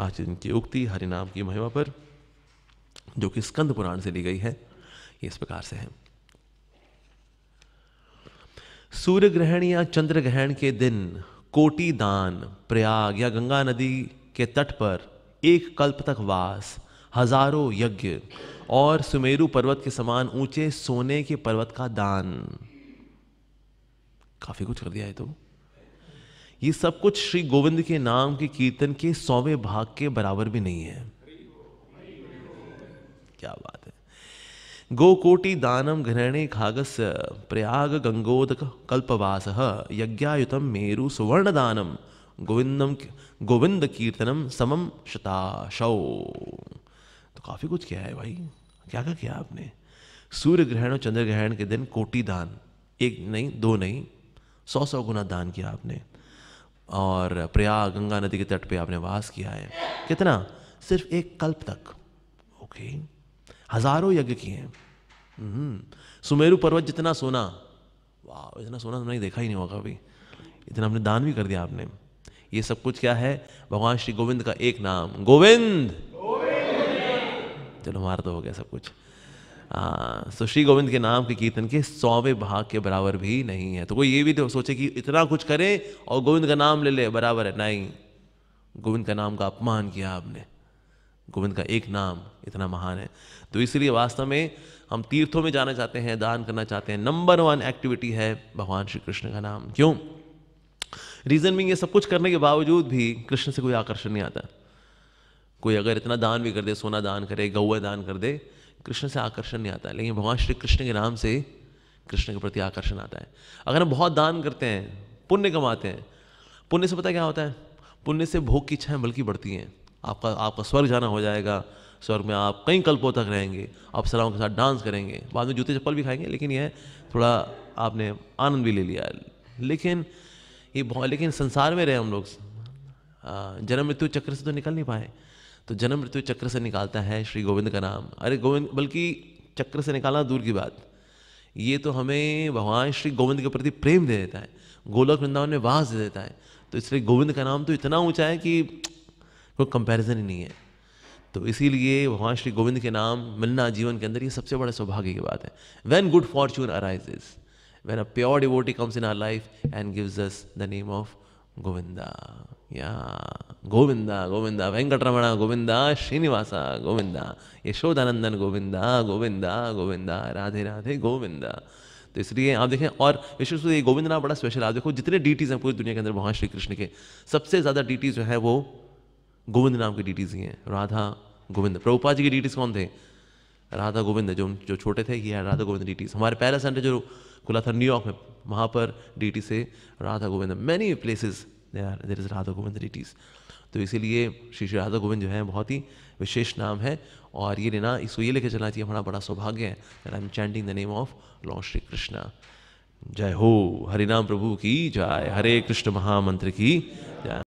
आज की उक्ति हरिनाम की महिमा पर जो कि स्कंद पुराण से ली गई है ये इस प्रकार से है सूर्य ग्रहण या चंद्र ग्रहण के दिन कोटी दान प्रयाग या गंगा नदी के तट पर एक कल्प तक वास हजारों यज्ञ और सुमेरु पर्वत के समान ऊंचे सोने के पर्वत का दान काफी कुछ कर दिया है तो ये सब कुछ श्री गोविंद के नाम के कीर्तन के सौवें भाग के बराबर भी नहीं है क्या बात है गोकोटि दानम घृणे खागस प्रयाग गंगोद कल्पवास यज्ञायुतम मेरु सुवर्ण दानम गोविंदम गोविंद कीर्तनम समम शताशो तो काफ़ी कुछ किया है भाई क्या क्या किया आपने सूर्य ग्रहण और चंद्र ग्रहण के दिन कोटि दान एक नहीं दो नहीं सौ सौ गुना दान किया आपने और प्रयाग गंगा नदी के तट पे आपने वास किया है कितना सिर्फ एक कल्प तक ओके हजारों यज्ञ किए हैं हम्म। सुमेरु पर्वत जितना सोना वाह इतना सोना तुमने देखा ही नहीं होगा अभी इतना हमने दान भी कर दिया आपने ये सब कुछ क्या है भगवान श्री गोविंद का एक नाम गोविंद चलो हमारा तो हो गया सब कुछ तो श्री गोविंद के नाम के कीर्तन के सौवें भाग के बराबर भी नहीं है तो कोई ये भी तो सोचे कि इतना कुछ करे और गोविंद का नाम ले ले बराबर है नहीं गोविंद का नाम का अपमान किया आपने गोविंद का एक नाम इतना महान है तो इसलिए वास्तव में हम तीर्थों में जाना चाहते हैं दान करना चाहते हैं नंबर वन एक्टिविटी है भगवान श्री कृष्ण का नाम क्यों रीज़न में ये सब कुछ करने के बावजूद भी कृष्ण से कोई आकर्षण नहीं आता कोई अगर इतना दान भी कर दे सोना दान करे गौवा दान कर दे कृष्ण से आकर्षण नहीं आता है लेकिन भगवान श्री कृष्ण के नाम से कृष्ण के प्रति आकर्षण आता है अगर हम बहुत दान करते हैं पुण्य कमाते हैं पुण्य से पता क्या होता है पुण्य से भोग की इच्छाएं बल्कि बढ़ती हैं आपका आपका स्वर्ग जाना हो जाएगा स्वर्ग में आप कई कल्पों तक रहेंगे अप्सराओं के साथ डांस करेंगे बाद में जूते चप्पल भी खाएंगे लेकिन यह थोड़ा आपने आनंद भी ले लिया लेकिन ये बहुत लेकिन संसार में रहे हम लोग जन्म मृत्यु चक्र से तो निकल नहीं पाए तो जन्म मृत्यु चक्र से निकालता है श्री गोविंद का नाम अरे गोविंद बल्कि चक्र से निकालना दूर की बात ये तो हमें भगवान श्री गोविंद के प्रति प्रेम दे देता है गोलक वृंदावन में वास दे देता है तो इसलिए गोविंद का नाम तो इतना ऊंचा है कि कोई कंपैरिजन ही नहीं है तो इसीलिए भगवान श्री गोविंद के नाम मिलना जीवन के अंदर ये सबसे बड़ा सौभाग्य की बात है when good fortune arises when a pure devotee comes in our life and gives us the name of Govinda या गोविंदा गोविंदा ವೆಂಕಟರಮಣ गोविंदा श्रीनिवास गोविंदा यशोदानंदन गोविंदा गोविंदा गोविंदा राधे राधे गोविंदा तो इसलिए आप देखें और विशेष ये गोविंद नाम बड़ा स्पेशल आप देखो जितने डीटीज़ हैं पूरी दुनिया के अंदर भगवान श्री कृष्ण के सबसे ज़्यादा डीटीज़ जो है वो गोविंद नाम की डीटीज़ ही हैं राधा गोविंद प्रभुपा जी की डीटीज़ कौन थे राधा गोविंद जो जो छोटे थे ये राधा गोविंद डीटीज़ हमारे पहला सेंटर जो खुला था न्यूयॉर्क में वहाँ पर डीटी से Radha Govind many places there are there is Radha Govind deities तो इसीलिए श्री श्री राधा गोविंद जो है बहुत ही विशेष नाम है और ये लेना इसको ये लेके चलना चाहिए हमारा बड़ा सौभाग्य है that I am chanting the name of lord Shri Krishna जय हो हरिनाम प्रभु की जय हरे कृष्ण महामंत्र की जय